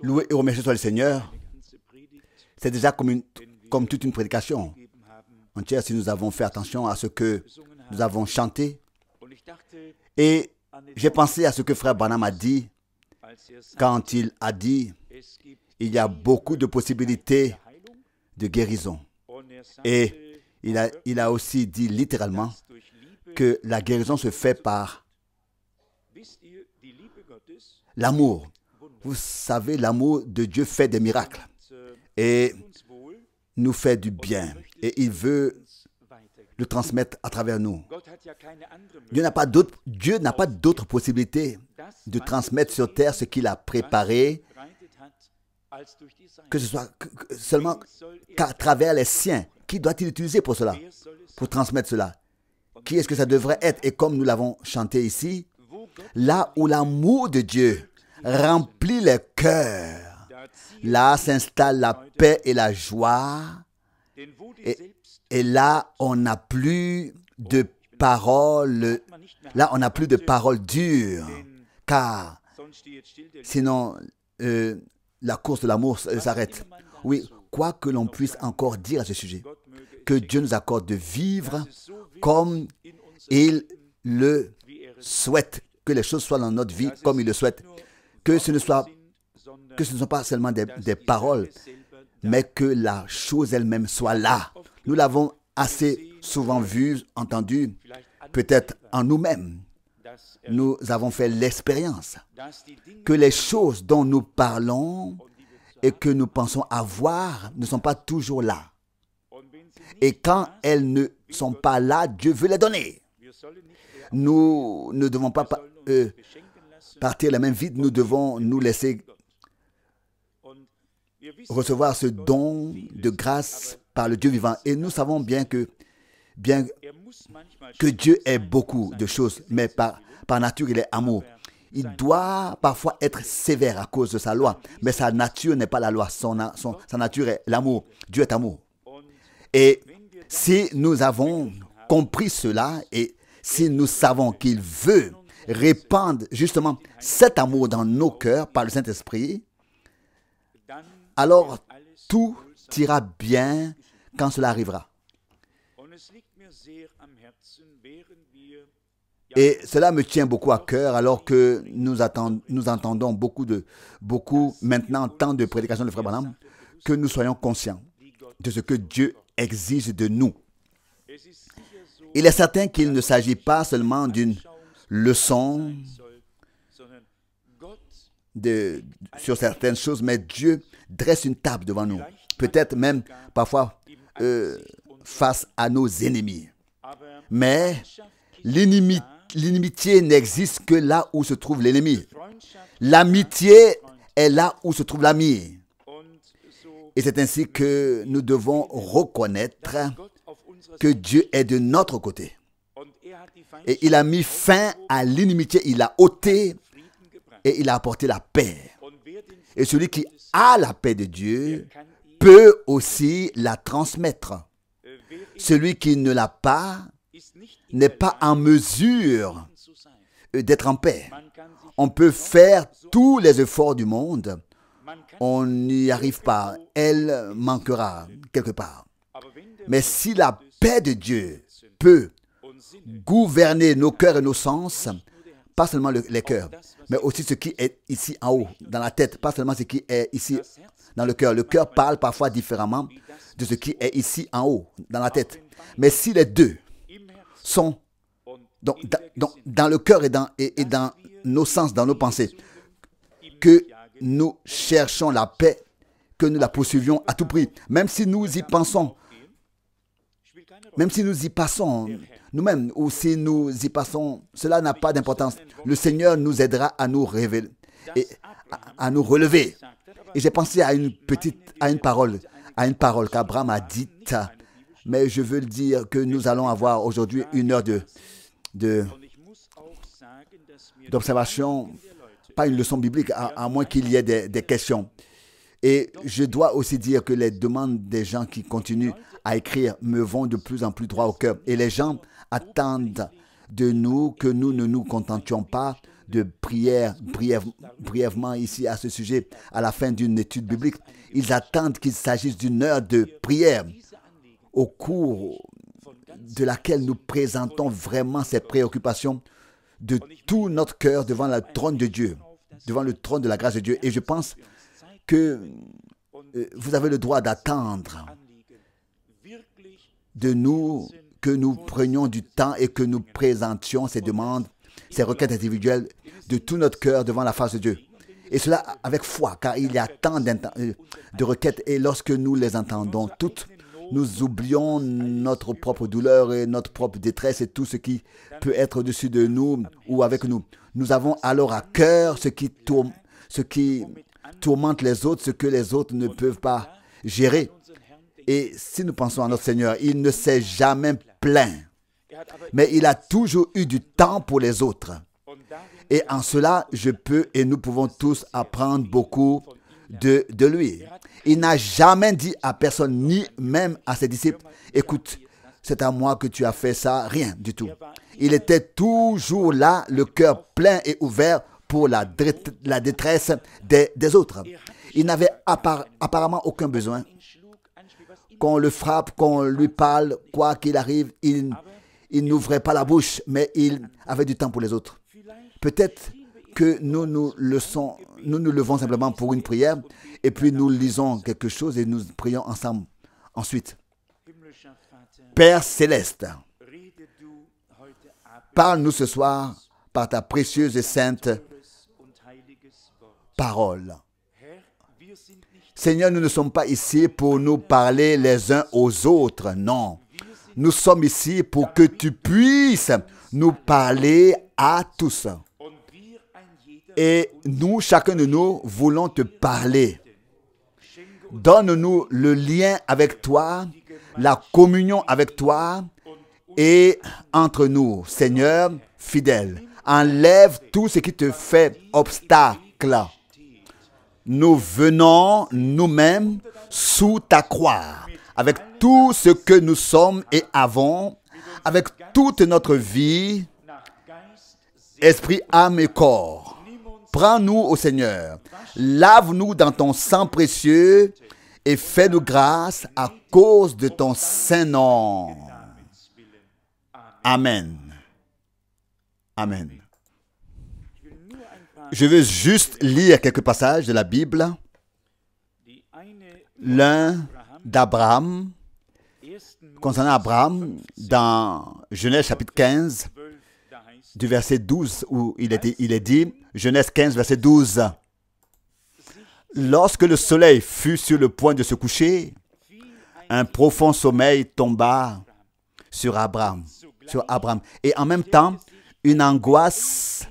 Louer et remercier soit le Seigneur, c'est déjà comme, comme toute une prédication entière si nous avons fait attention à ce que nous avons chanté. Et j'ai pensé à ce que Frère Banham a dit quand il a dit il y a beaucoup de possibilités de guérison. Et il a, il a aussi dit littéralement que la guérison se fait par L'amour. Vous savez, l'amour de Dieu fait des miracles et nous fait du bien. Et il veut le transmettre à travers nous. Dieu n'a pas d'autre, Dieu n'a pas possibilité de transmettre sur terre ce qu'il a préparé que ce soit seulement qu'à travers les siens. Qui doit-il utiliser pour cela Pour transmettre cela Qui est-ce que ça devrait être Et comme nous l'avons chanté ici, là où l'amour de Dieu remplit les cœurs, là s'installe la paix et la joie. Et, là, on n'a plus de paroles, là, on n'a plus de paroles dures, car sinon, euh, la course de l'amour euh, s'arrête. Oui, quoi que l'on puisse encore dire à ce sujet, que Dieu nous accorde de vivre comme il le souhaite, que les choses soient dans notre vie comme il le souhaite. Que ce ne soit que ce ne sont pas seulement des, des paroles, mais que la chose elle-même soit là. Nous l'avons assez souvent vu, entendu, peut-être en nous-mêmes. Nous avons fait l'expérience que les choses dont nous parlons et que nous pensons avoir ne sont pas toujours là. Et quand elles ne sont pas là, Dieu veut les donner. Nous ne devons pas partir la même vide, nous devons nous laisser recevoir ce don de grâce par le Dieu vivant. Et nous savons bien que, bien que Dieu est beaucoup de choses, mais par, par nature, il est amour. Il doit parfois être sévère à cause de sa loi, mais sa nature n'est pas la loi, son, son, sa nature est l'amour. Dieu est amour. Et si nous avons compris cela et si nous savons qu'il veut répandent justement cet amour dans nos cœurs par le Saint-Esprit, alors tout ira bien quand cela arrivera. Et cela me tient beaucoup à cœur alors que nous, attend, nous entendons beaucoup, de, beaucoup maintenant tant de prédications de Frère Branham que nous soyons conscients de ce que Dieu exige de nous. Il est certain qu'il ne s'agit pas seulement d'une Leçon sur certaines choses, mais Dieu dresse une table devant nous, peut-être même parfois euh, face à nos ennemis. Mais l'inimitié n'existe que là où se trouve l'ennemi. L'amitié est là où se trouve l'ami. Et c'est ainsi que nous devons reconnaître que Dieu est de notre côté. Et il a mis fin à l'inimitié, il a ôté et il a apporté la paix. Et celui qui a la paix de Dieu peut aussi la transmettre. Celui qui ne l'a pas n'est pas en mesure d'être en paix. On peut faire tous les efforts du monde, on n'y arrive pas. Elle manquera quelque part. Mais si la paix de Dieu peut gouverner nos cœurs et nos sens, pas seulement les cœurs, mais aussi ce qui est ici en haut, dans la tête, pas seulement ce qui est ici dans le cœur. Le cœur parle parfois différemment de ce qui est ici en haut, dans la tête. Mais si les deux sont dans, le cœur et dans, et dans nos sens, dans nos pensées, que nous cherchons la paix, que nous la poursuivions à tout prix, même si nous y pensons, même si nous y passons, nous-mêmes ou si nous y passons, cela n'a pas d'importance. Le Seigneur nous aidera à nous révéler et à, nous relever. Et j'ai pensé à une petite, à une parole, à une parole qu'Abraham a dite. Mais je veux dire que nous allons avoir aujourd'hui une heure de, d'observation, pas une leçon biblique, à, moins qu'il y ait des, des, questions. Et je dois aussi dire que les demandes des gens qui continuent à écrire me vont de plus en plus droit au cœur. Et les gens attendent de nous que nous ne nous contentions pas de prière brièvement ici à ce sujet, à la fin d'une étude biblique. Ils attendent qu'il s'agisse d'une heure de prière au cours de laquelle nous présentons vraiment ces préoccupations de tout notre cœur devant le trône de Dieu, devant le trône de la grâce de Dieu. Et je pense que euh, vous avez le droit d'attendre de nous que nous prenions du temps et que nous présentions ces demandes, ces requêtes individuelles de tout notre cœur devant la face de Dieu. Et cela avec foi, car il y a tant euh, de requêtes et lorsque nous les entendons toutes, nous oublions notre propre douleur et notre propre détresse et tout ce qui peut être au-dessus de nous ou avec nous. Nous avons alors à cœur ce qui, tourmente les autres, ce que les autres ne peuvent pas gérer. Et si nous pensons à notre Seigneur, il ne sait jamais plein, mais il a toujours eu du temps pour les autres. Et en cela, je peux et nous pouvons tous apprendre beaucoup de, de lui. Il n'a jamais dit à personne, ni même à ses disciples, écoute, c'est à moi que tu as fait ça, rien du tout. Il était toujours là, le cœur plein et ouvert pour la, la détresse des, autres. Il n'avait apparemment aucun besoin qu'on le frappe, qu'on lui parle, quoi qu'il arrive, il, n'ouvrait pas la bouche, mais il avait du temps pour les autres. Peut-être que nous nous, nous nous levons simplement pour une prière et puis nous lisons quelque chose et nous prions ensemble. Ensuite, Père céleste, parle-nous ce soir par ta précieuse et sainte parole. Seigneur, nous ne sommes pas ici pour nous parler les uns aux autres, non. Nous sommes ici pour que tu puisses nous parler à tous. Et nous, chacun de nous, voulons te parler. Donne-nous le lien avec toi, la communion avec toi et entre nous, Seigneur fidèle. Enlève tout ce qui te fait obstacle nous venons nous-mêmes sous ta croix, avec tout ce que nous sommes et avons, avec toute notre vie, esprit, âme et corps. Prends-nous au Seigneur, lave-nous dans ton sang précieux et fais-nous grâce à cause de ton saint nom. Amen. Amen. Je veux juste lire quelques passages de la Bible. L'un d'Abraham, concernant Abraham, dans Genèse chapitre 15, du verset 12, où il est, dit, Genèse 15, verset 12, Lorsque le soleil fut sur le point de se coucher, un profond sommeil tomba sur Abraham, sur Abraham. Et en même temps, une angoisse,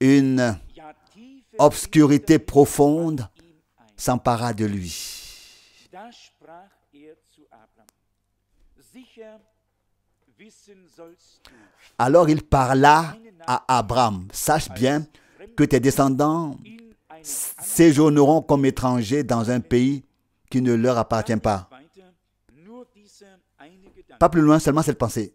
une obscurité profonde s'empara de lui. Alors il parla à Abraham, sache bien que tes descendants séjourneront comme étrangers dans un pays qui ne leur appartient pas. Pas plus loin, seulement cette pensée.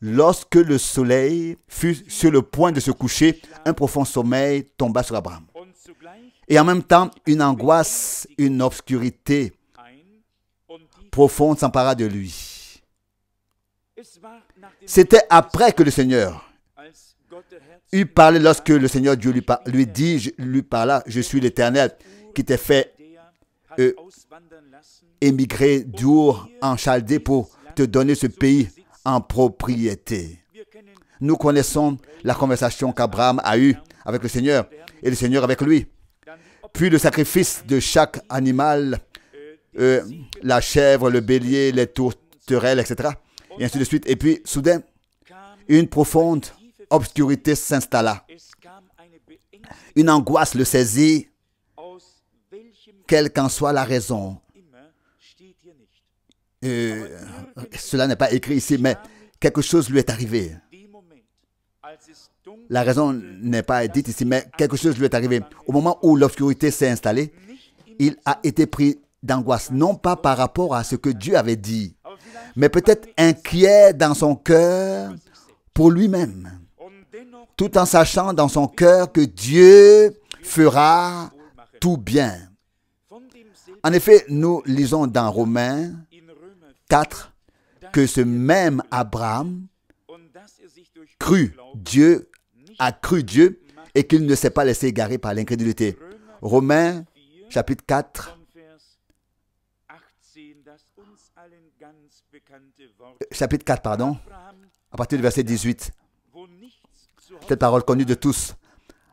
Lorsque le soleil fut sur le point de se coucher, un profond sommeil tomba sur Abraham. Et en même temps, une angoisse, une obscurité profonde s'empara de lui. C'était après que le Seigneur eut parlé, lorsque le Seigneur Dieu lui, lui dit, je, lui parla, je suis l'Éternel qui t'ai fait euh, émigrer d'Ur en Chaldé pour te donner ce pays en propriété. Nous connaissons la conversation qu'Abraham a eue avec le Seigneur et le Seigneur avec lui. Puis le sacrifice de chaque animal, euh, la chèvre, le bélier, les tourterelles, etc. Et ainsi de suite. Et puis, soudain, une profonde obscurité s'installa. Une angoisse le saisit, quelle qu'en soit la raison euh, cela n'est pas écrit ici, mais quelque chose lui est arrivé. La raison n'est pas dite ici, mais quelque chose lui est arrivé. Au moment où l'obscurité s'est installée, il a été pris d'angoisse, non pas par rapport à ce que Dieu avait dit, mais peut-être inquiet dans son cœur pour lui-même, tout en sachant dans son cœur que Dieu fera tout bien. En effet, nous lisons dans Romains que ce même Abraham Dieu, a cru Dieu et qu'il ne s'est pas laissé égarer par l'incrédulité. Romains chapitre 4, chapitre 4, pardon, à partir du verset 18. Cette parole connue de tous.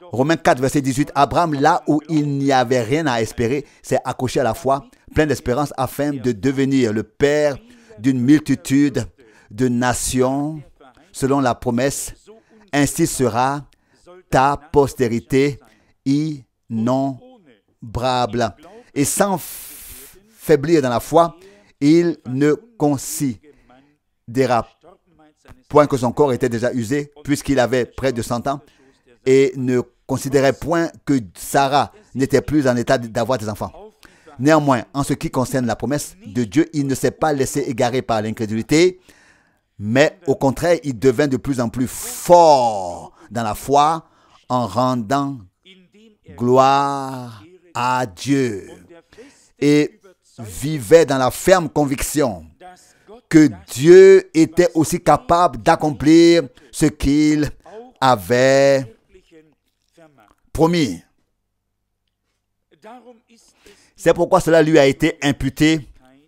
Romains 4, verset 18. Abraham, là où il n'y avait rien à espérer, s'est accroché à la foi, plein d'espérance, afin de devenir le père d'une multitude de nations, selon la promesse, ainsi sera ta postérité innombrable. Et sans faiblir dans la foi, il ne considéra point que son corps était déjà usé, puisqu'il avait près de 100 ans, et ne considérait point que Sarah n'était plus en état d'avoir des enfants. Néanmoins, en ce qui concerne la promesse de Dieu, il ne s'est pas laissé égarer par l'incrédulité, mais au contraire, il devint de plus en plus fort dans la foi en rendant gloire à Dieu et vivait dans la ferme conviction que Dieu était aussi capable d'accomplir ce qu'il avait promis. C'est pourquoi cela lui a été imputé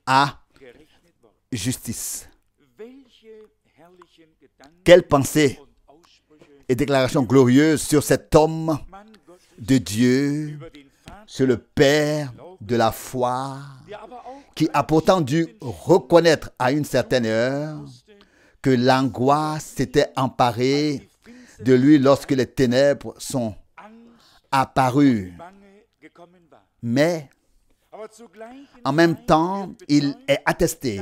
à justice. Quelle pensée et déclaration glorieuse sur cet homme de Dieu, sur le Père de la foi, qui a pourtant dû reconnaître à une certaine heure que l'angoisse s'était emparée de lui lorsque les ténèbres sont apparues. Mais en même temps, il est attesté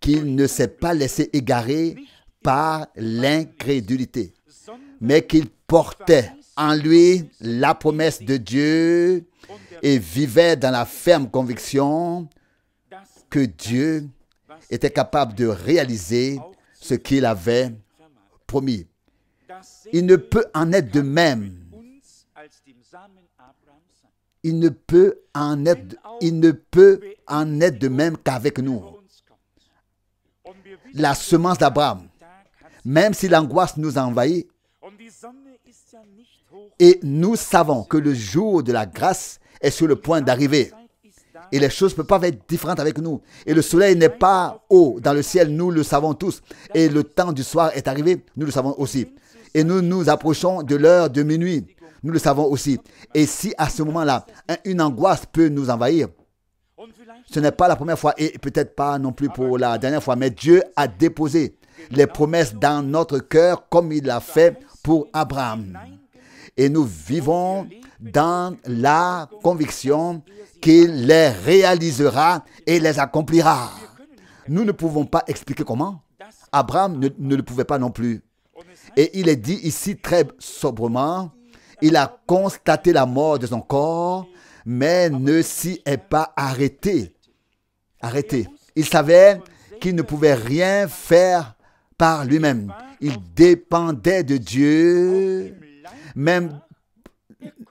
qu'il ne s'est pas laissé égarer par l'incrédulité, mais qu'il portait en lui la promesse de Dieu et vivait dans la ferme conviction que Dieu était capable de réaliser ce qu'il avait promis. Il ne peut en être de même il ne peut en être, il ne peut en être de même qu'avec nous. La semence d'Abraham, même si l'angoisse nous envahit, et nous savons que le jour de la grâce est sur le point d'arriver. Et les choses ne peuvent pas être différentes avec nous. Et le soleil n'est pas haut dans le ciel, nous le savons tous. Et le temps du soir est arrivé, nous le savons aussi. Et nous nous approchons de l'heure de minuit. Nous le savons aussi. Et si à ce moment-là, une angoisse peut nous envahir, ce n'est pas la première fois et peut-être pas non plus pour la dernière fois, mais Dieu a déposé les promesses dans notre cœur comme il l'a fait pour Abraham. Et nous vivons dans la conviction qu'il les réalisera et les accomplira. Nous ne pouvons pas expliquer comment. Abraham ne, le pouvait pas non plus. Et il est dit ici très sobrement, il a constaté la mort de son corps, mais ne s'y est pas arrêté. Arrêté. Il savait qu'il ne pouvait rien faire par lui-même. Il dépendait de Dieu, même,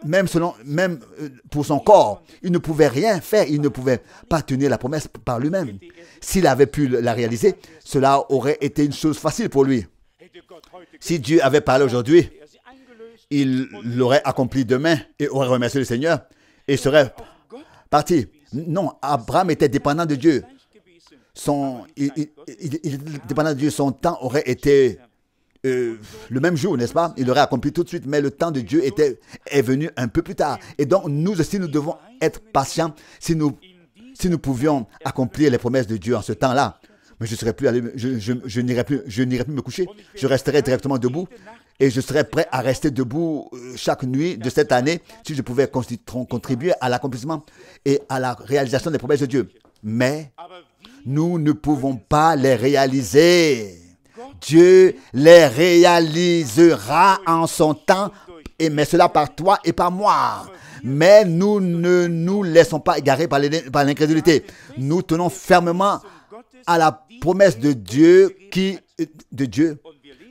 même, selon, même euh, pour son corps. Il ne pouvait rien faire. Il ne pouvait pas tenir la promesse par lui-même. S'il avait pu la réaliser, cela aurait été une chose facile pour lui. Si Dieu avait parlé aujourd'hui, il l'aurait accompli demain et aurait remercié le Seigneur et serait parti. Non, Abraham était dépendant de Dieu. Son, dépendant de Dieu, son temps aurait été euh, le même jour, n'est-ce pas Il aurait accompli tout de suite, mais le temps de Dieu était, est venu un peu plus tard. Et donc, nous aussi, nous devons être patients si nous, si nous pouvions accomplir les promesses de Dieu en ce temps-là. Mais je serais plus je, n'irai plus, je n'irai plus me coucher. Je resterai directement debout et je serais prêt à rester debout euh, chaque nuit de cette année si je pouvais contribuer à l'accomplissement et à la réalisation des promesses de Dieu. Mais nous ne pouvons pas les réaliser. Dieu les réalisera en son temps, et mais cela par toi et par moi. Mais nous ne nous laissons pas égarer par l'incrédulité. Nous tenons fermement à la promesse de Dieu qui, de Dieu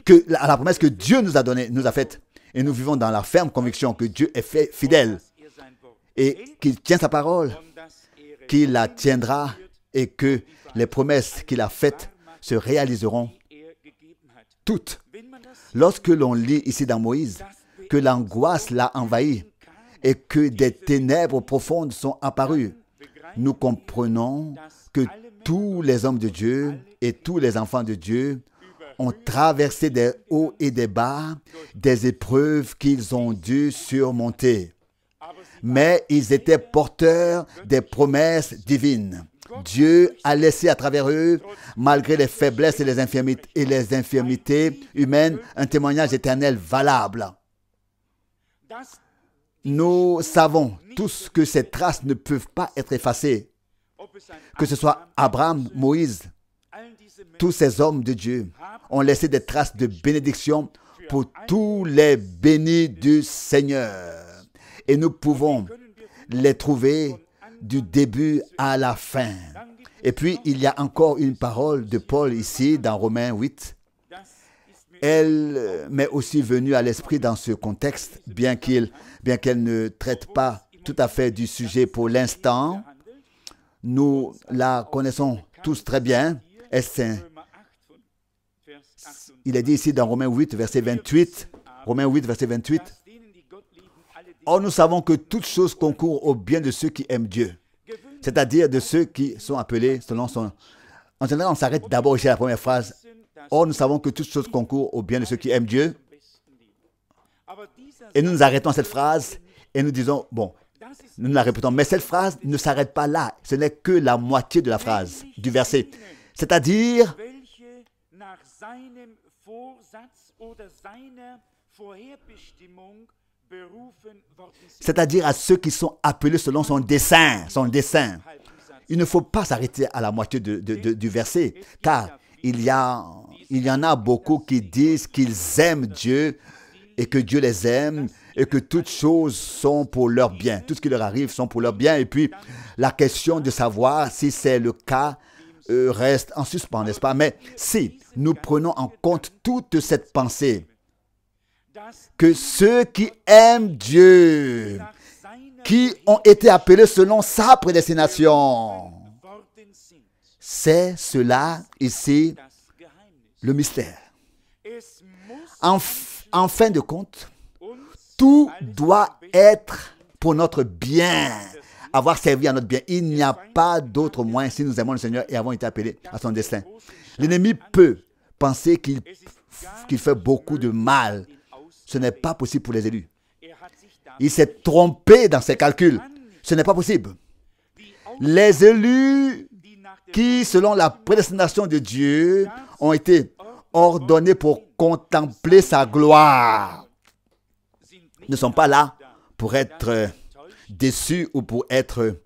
que, à la promesse que Dieu nous a donnée, nous a faite. Et nous vivons dans la ferme conviction que Dieu est fidèle et qu'il tient sa parole, qu'il la tiendra et que les promesses qu'il a faites se réaliseront toutes. Lorsque l'on lit ici dans Moïse que l'angoisse l'a envahi et que des ténèbres profondes sont apparues, nous comprenons que tous les hommes de Dieu et tous les enfants de Dieu ont traversé des hauts et des bas, des épreuves qu'ils ont dû surmonter. Mais ils étaient porteurs des promesses divines. Dieu a laissé à travers eux, malgré les faiblesses et les, infirmités, et les infirmités humaines, un témoignage éternel valable. Nous savons tous que ces traces ne peuvent pas être effacées. Que ce soit Abraham, Moïse, tous ces hommes de Dieu ont laissé des traces de bénédiction pour tous les bénis du Seigneur. Et nous pouvons les trouver du début à la fin. Et puis, il y a encore une parole de Paul ici dans Romains 8. Elle m'est aussi venue à l'esprit dans ce contexte, bien qu'elle ne traite pas tout à fait du sujet pour l'instant. Nous la connaissons tous très bien. Est il est dit ici dans Romains 8, verset 28, Romains 8, verset 28, Or nous savons que toutes choses concourent au bien de ceux qui aiment Dieu, c'est-à-dire de ceux qui sont appelés selon son... En général, on s'arrête d'abord à la première phrase. Or nous savons que toutes choses concourent au bien de ceux qui aiment Dieu. Et nous nous arrêtons à cette phrase et nous disons, bon, nous la répétons, mais cette phrase ne s'arrête pas là, ce n'est que la moitié de la phrase, du verset c'est-à-dire c'est-à-dire à ceux qui sont appelés selon son dessein, son dessein. Il ne faut pas s'arrêter à la moitié de, du verset, car il y, a, il y en a beaucoup qui disent qu'ils aiment Dieu et que Dieu les aime et que toutes choses sont pour leur bien. Tout ce qui leur arrive sont pour leur bien. Et puis, la question de savoir si c'est le cas, euh, reste en suspens, n'est-ce pas Mais si nous prenons en compte toute cette pensée, que ceux qui aiment Dieu, qui ont été appelés selon sa prédestination, c'est cela ici le mystère. en, fin de compte, tout doit être pour notre bien avoir servi à notre bien. Il n'y a pas d'autre moyen si nous aimons le Seigneur et avons été appelés à son destin. L'ennemi peut penser qu'il fait beaucoup de mal. Ce n'est pas possible pour les élus. Il s'est trompé dans ses calculs. Ce n'est pas possible. Les élus qui, selon la prédestination de Dieu, ont été ordonnés pour contempler sa gloire, ne sont pas là pour être euh, déçus ou pour être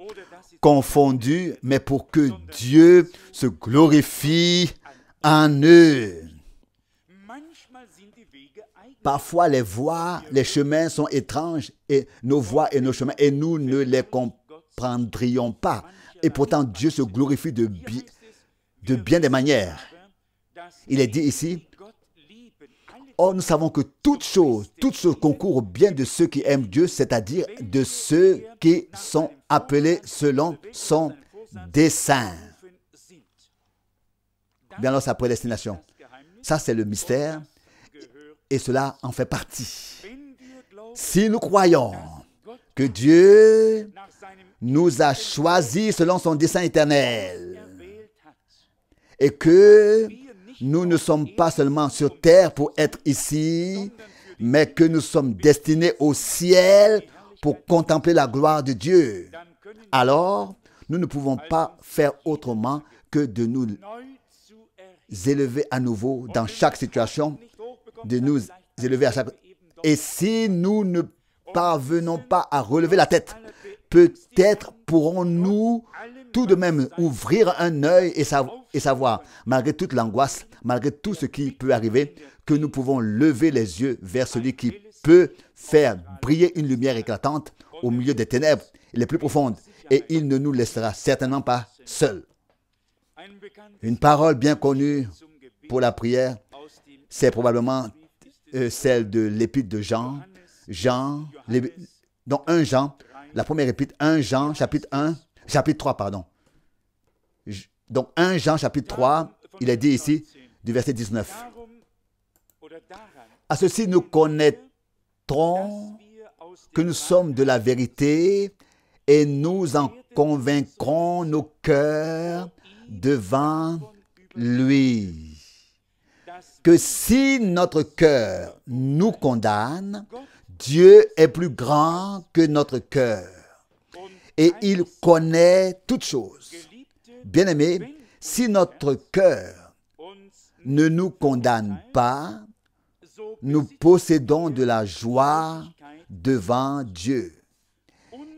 confondu, mais pour que Dieu se glorifie en eux. Parfois, les voies, les chemins sont étranges, et nos voies et nos chemins, et nous ne les comprendrions pas. Et pourtant, Dieu se glorifie de, de bien des manières. Il est dit ici, Or, oh, nous savons que toute chose, tout ce concourt au bien de ceux qui aiment Dieu, c'est-à-dire de ceux qui sont appelés selon son dessein. Bien alors, sa prédestination. Ça, c'est le mystère et cela en fait partie. Si nous croyons que Dieu nous a choisis selon son dessein éternel et que nous ne sommes pas seulement sur terre pour être ici, mais que nous sommes destinés au ciel pour contempler la gloire de Dieu. Alors, nous ne pouvons pas faire autrement que de nous élever à nouveau dans chaque situation, de nous élever à chaque... Et si nous ne parvenons pas à relever la tête, peut-être pourrons-nous tout de même ouvrir un œil et savoir et savoir, malgré toute l'angoisse, malgré tout ce qui peut arriver, que nous pouvons lever les yeux vers celui qui peut faire briller une lumière éclatante au milieu des ténèbres les plus profondes, et il ne nous laissera certainement pas seuls. Une parole bien connue pour la prière, c'est probablement euh, celle de l'épître de Jean, Jean, dans 1 Jean, la première épître, 1 Jean, chapitre 1, chapitre 3, pardon, donc 1 Jean chapitre 3, il est dit ici du verset 19. À ceci nous connaîtrons que nous sommes de la vérité et nous en convaincrons nos cœurs devant lui. Que si notre cœur nous condamne, Dieu est plus grand que notre cœur et il connaît toutes choses. Bien-aimés, si notre cœur ne nous condamne pas, nous possédons de la joie devant Dieu.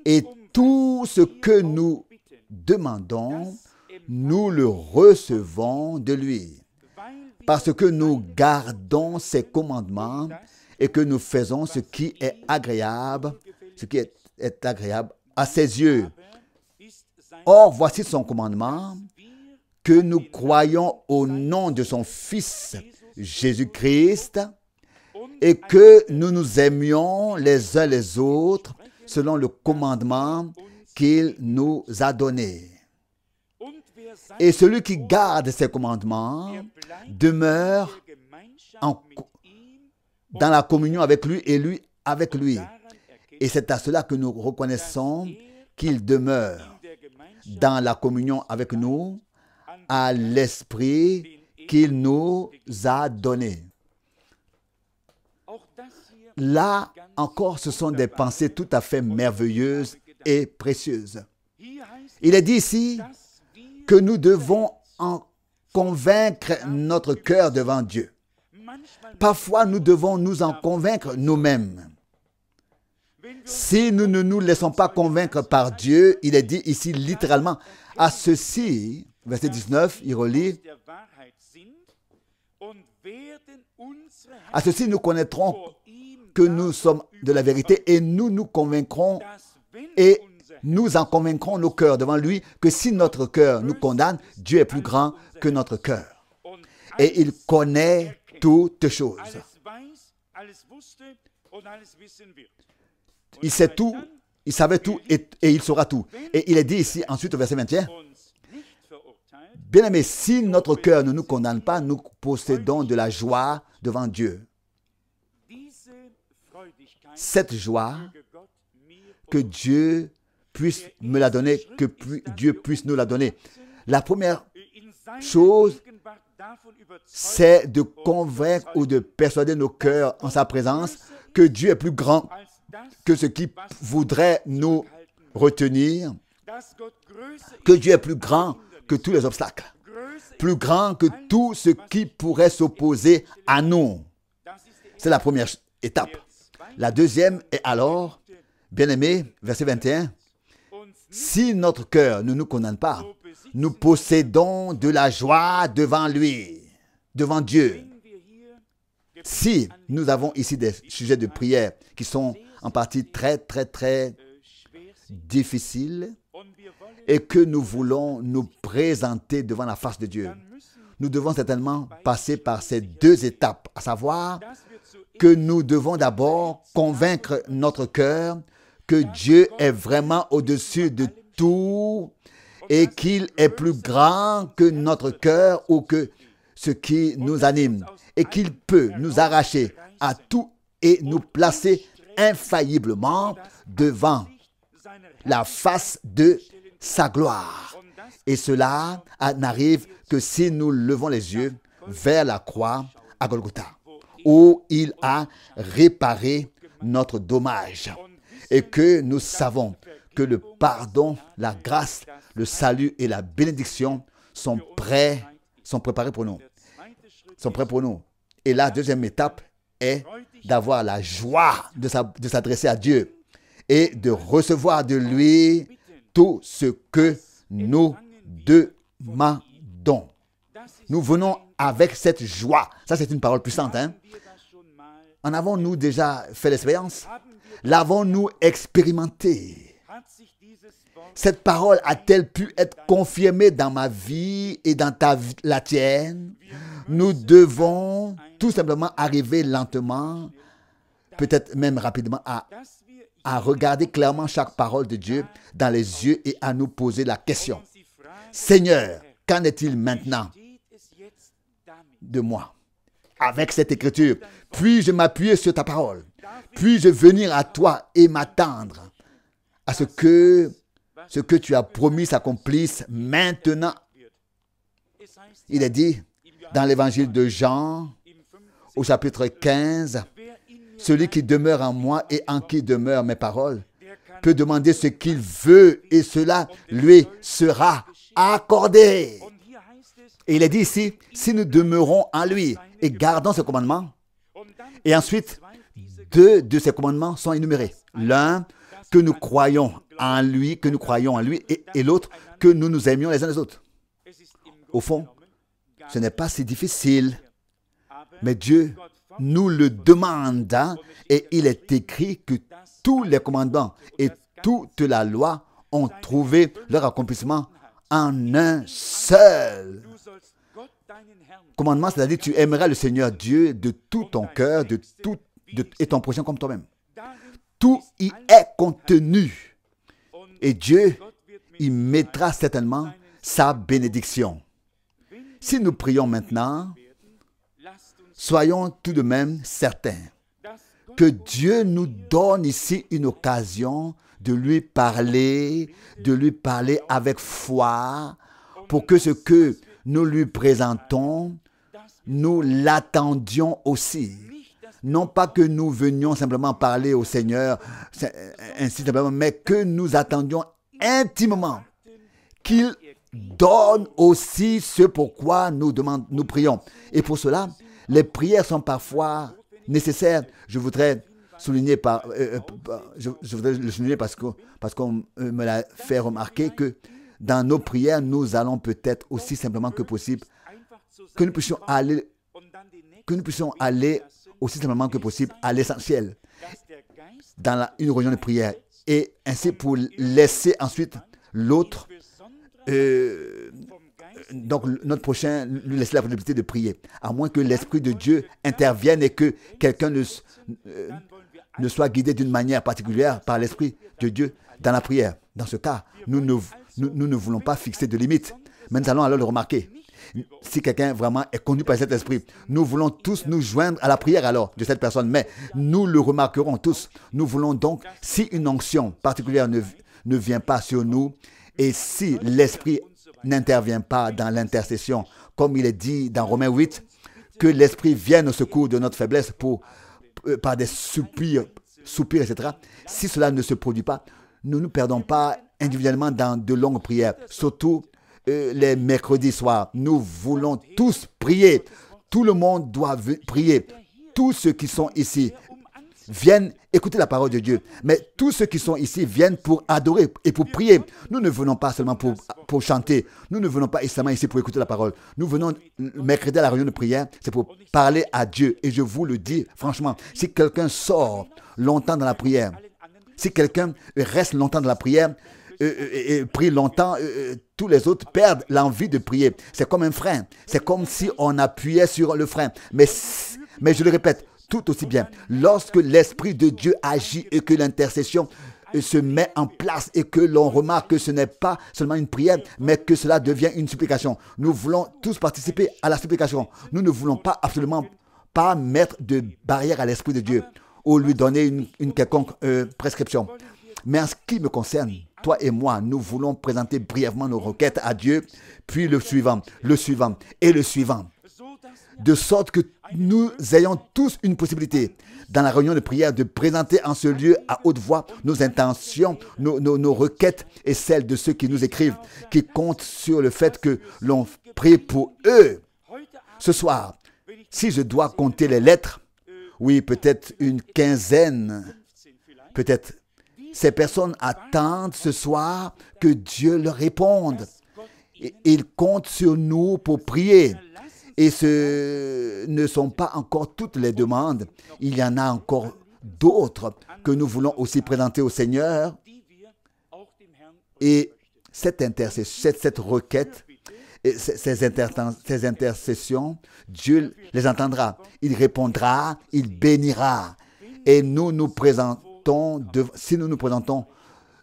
Et tout ce que nous demandons, nous le recevons de lui. Parce que nous gardons ses commandements et que nous faisons ce qui est agréable, ce qui est, agréable à ses yeux. Or, voici son commandement, que nous croyons au nom de son Fils Jésus-Christ et que nous nous aimions les uns les autres selon le commandement qu'il nous a donné. Et celui qui garde ses commandements demeure en, dans la communion avec lui et lui avec lui. Et c'est à cela que nous reconnaissons qu'il demeure dans la communion avec nous à l'Esprit qu'il nous a donné. Là encore, ce sont des pensées tout à fait merveilleuses et précieuses. Il est dit ici que nous devons en convaincre notre cœur devant Dieu. Parfois, nous devons nous en convaincre nous-mêmes. Si nous ne nous laissons pas convaincre par Dieu, il est dit ici littéralement, à ceci, verset 19, il relit, à ceci nous connaîtrons que nous sommes de la vérité et nous nous convaincrons et nous en convaincrons nos cœurs devant lui que si notre cœur nous condamne, Dieu est plus grand que notre cœur. Et il connaît toutes choses. Il sait tout, il savait tout et, il saura tout. Et il est dit ici, ensuite au verset 21, Bien-aimés, si notre cœur ne nous condamne pas, nous possédons de la joie devant Dieu. Cette joie, que Dieu puisse me la donner, que Dieu puisse nous la donner. La première chose, c'est de convaincre ou de persuader nos cœurs en sa présence que Dieu est plus grand que ce qui voudrait nous retenir, que Dieu est plus grand que tous les obstacles, plus grand que tout ce qui pourrait s'opposer à nous. C'est la première étape. La deuxième est alors, bien-aimé, verset 21, si notre cœur ne nous condamne pas, nous possédons de la joie devant lui, devant Dieu. Si nous avons ici des sujets de prière qui sont en partie très, très, très difficile et que nous voulons nous présenter devant la face de Dieu, nous devons certainement passer par ces deux étapes, à savoir que nous devons d'abord convaincre notre cœur que Dieu est vraiment au-dessus de tout et qu'il est plus grand que notre cœur ou que ce qui nous anime et qu'il peut nous arracher à tout et nous placer infailliblement devant la face de sa gloire. Et cela n'arrive que si nous levons les yeux vers la croix à Golgotha, où il a réparé notre dommage. Et que nous savons que le pardon, la grâce, le salut et la bénédiction sont prêts, sont préparés pour nous. Sont prêts pour nous. Et la deuxième étape, est d'avoir la joie de s'adresser à Dieu et de recevoir de lui tout ce que nous demandons. Nous venons avec cette joie. Ça, c'est une parole puissante. Hein? En avons-nous déjà fait l'expérience L'avons-nous expérimenté cette parole a-t-elle pu être confirmée dans ma vie et dans ta, la tienne Nous devons tout simplement arriver lentement, peut-être même rapidement, à regarder clairement chaque parole de Dieu dans les yeux et à nous poser la question. Seigneur, qu'en est-il maintenant de moi avec cette écriture Puis-je m'appuyer sur ta parole Puis-je venir à toi et m'attendre à ce que ce que tu as promis s'accomplisse maintenant. Il est dit dans l'évangile de Jean, au chapitre 15, celui qui demeure en moi et en qui demeurent mes paroles peut demander ce qu'il veut et cela lui sera accordé. Et il est dit ici, si nous demeurons en lui et gardons ses commandements, et ensuite, deux de ces commandements sont énumérés. L'un, que nous croyons en lui, que nous croyons en lui, et, l'autre, que nous nous aimions les uns les autres. Au fond, ce n'est pas si difficile, mais Dieu nous le demanda, hein, et il est écrit que tous les commandements et toute la loi ont trouvé leur accomplissement en un seul. Commandement, c'est-à-dire tu aimeras le Seigneur Dieu de tout ton cœur de tout, et ton prochain comme toi-même. Tout y est contenu. Et Dieu y mettra certainement sa bénédiction. Si nous prions maintenant, soyons tout de même certains que Dieu nous donne ici une occasion de lui parler, de lui parler avec foi, pour que ce que nous lui présentons, nous l'attendions aussi non pas que nous venions simplement parler au Seigneur, euh, ainsi simplement, mais que nous attendions intimement qu'il donne aussi ce pourquoi nous, nous prions. Et pour cela, les prières sont parfois nécessaires. Je voudrais souligner, par, euh, euh, je, le souligner parce qu'on parce qu'on me l'a fait remarquer que dans nos prières, nous allons peut-être aussi simplement que possible que nous puissions aller que nous puissions aller aussi simplement que possible à l'essentiel dans une réunion de prière et ainsi pour laisser ensuite l'autre, euh, donc notre prochain, lui laisser la possibilité de prier, à moins que l'Esprit de Dieu intervienne et que quelqu'un ne, euh, ne soit guidé d'une manière particulière par l'Esprit de Dieu dans la prière. Dans ce cas, nous ne, nous, nous ne voulons pas fixer de limites, mais nous allons alors le remarquer si quelqu'un vraiment est conduit par cet esprit, nous voulons tous nous joindre à la prière alors de cette personne, mais nous le remarquerons tous. Nous voulons donc, si une onction particulière ne, ne vient pas sur nous et si l'esprit n'intervient pas dans l'intercession, comme il est dit dans Romains 8, que l'esprit vienne au secours de notre faiblesse pour, euh, par des soupirs, soupirs, etc. Si cela ne se produit pas, nous ne nous perdons pas individuellement dans de longues prières, surtout euh, les mercredis soirs. Nous voulons tous prier. Tout le monde doit prier. Tous ceux qui sont ici viennent écouter la parole de Dieu. Mais tous ceux qui sont ici viennent pour adorer et pour prier. Nous ne venons pas seulement pour, pour chanter. Nous ne venons pas seulement ici pour écouter la parole. Nous venons mercredi à la réunion de prière, c'est pour parler à Dieu. Et je vous le dis franchement, si quelqu'un sort longtemps dans la prière, si quelqu'un reste longtemps dans la prière, euh, euh, et prient longtemps, euh, tous les autres perdent l'envie de prier. C'est comme un frein. C'est comme si on appuyait sur le frein. Mais, mais je le répète, tout aussi bien, lorsque l'Esprit de Dieu agit et que l'intercession se met en place et que l'on remarque que ce n'est pas seulement une prière, mais que cela devient une supplication. Nous voulons tous participer à la supplication. Nous ne voulons pas absolument pas mettre de barrière à l'Esprit de Dieu ou lui donner une, quelconque prescription. Mais en ce qui me concerne, toi et moi, nous voulons présenter brièvement nos requêtes à Dieu, puis le suivant, le suivant et le suivant. De sorte que nous ayons tous une possibilité, dans la réunion de prière, de présenter en ce lieu à haute voix nos intentions, nos, nos, requêtes et celles de ceux qui nous écrivent, qui comptent sur le fait que l'on prie pour eux. Ce soir, si je dois compter les lettres, oui, peut-être une quinzaine, peut-être ces personnes attendent ce soir que Dieu leur réponde. Ils comptent sur nous pour prier. Et ce ne sont pas encore toutes les demandes. Il y en a encore d'autres que nous voulons aussi présenter au Seigneur. Et cette, requête, ces, ces intercessions, Dieu les entendra. Il répondra, il bénira. Et nous nous présentons si nous nous présentons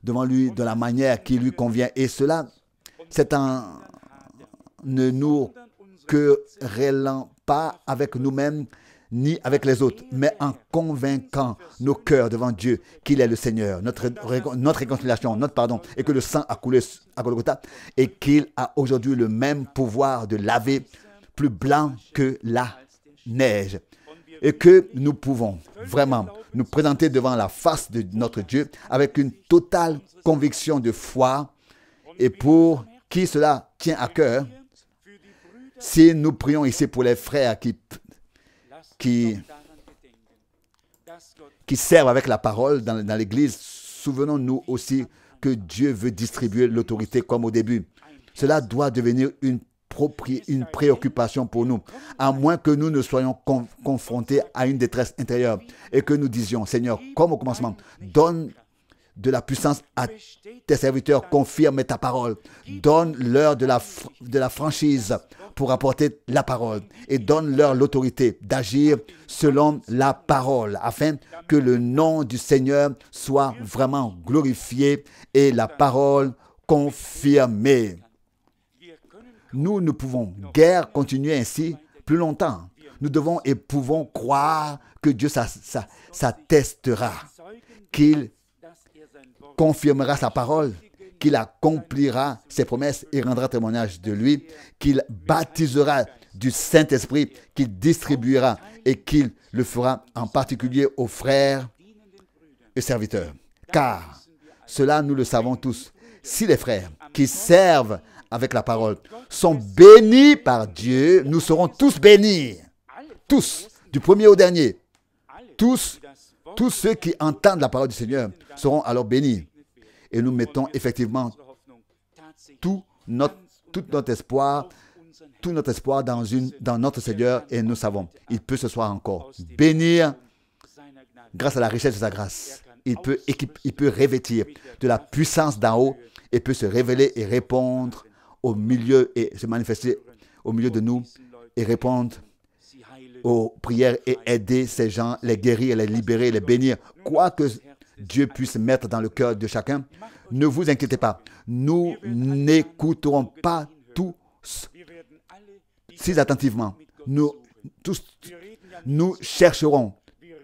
devant lui de la manière qui lui convient, et cela, c'est un ne nous que pas avec nous-mêmes ni avec les autres, mais en convainquant nos cœurs devant Dieu qu'il est le Seigneur, notre, notre réconciliation, notre pardon, et que le sang a coulé à Golgotha, et qu'il a aujourd'hui le même pouvoir de laver plus blanc que la neige et que nous pouvons vraiment nous présenter devant la face de notre Dieu avec une totale conviction de foi et pour qui cela tient à cœur. Si nous prions ici pour les frères qui, qui, qui servent avec la parole dans, dans l'Église, souvenons-nous aussi que Dieu veut distribuer l'autorité comme au début. Cela doit devenir une une préoccupation pour nous, à moins que nous ne soyons confrontés à une détresse intérieure et que nous disions, Seigneur, comme au commencement, donne de la puissance à tes serviteurs, confirme ta parole, donne-leur de la, de la franchise pour apporter la parole et donne-leur l'autorité d'agir selon la parole afin que le nom du Seigneur soit vraiment glorifié et la parole confirmée. Nous ne pouvons guère continuer ainsi plus longtemps. Nous devons et pouvons croire que Dieu s'attestera, qu'il confirmera sa parole, qu'il accomplira ses promesses et rendra témoignage de lui, qu'il baptisera du Saint-Esprit, qu'il distribuera et qu'il le fera en particulier aux frères et serviteurs. Car, cela nous le savons tous, si les frères qui servent avec la parole sont bénis par Dieu, nous serons tous bénis. Tous, du premier au dernier. Tous, tous ceux qui entendent la parole du Seigneur seront alors bénis. Et nous mettons effectivement tout notre, tout notre espoir, tout notre espoir dans, une, dans notre Seigneur et nous savons, il peut ce soir encore bénir grâce à la richesse de sa grâce. Il peut, il peut revêtir de la puissance d'en haut et peut se révéler et répondre au milieu et se manifester au milieu de nous et répondre aux prières et aider ces gens, les guérir, les libérer, les bénir, quoi que Dieu puisse mettre dans le cœur de chacun. Ne vous inquiétez pas, nous n'écouterons pas tous si attentivement. Nous, tous, nous chercherons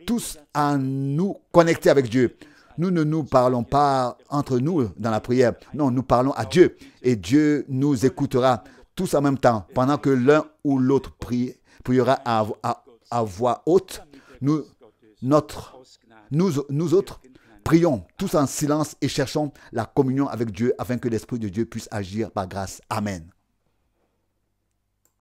tous à nous connecter avec Dieu. Nous ne nous parlons pas entre nous dans la prière. Non, nous parlons à Dieu. Et Dieu nous écoutera tous en même temps. Pendant que l'un ou l'autre priera à, voix haute, nous, notre, nous, nous autres prions tous en silence et cherchons la communion avec Dieu afin que l'Esprit de Dieu puisse agir par grâce. Amen.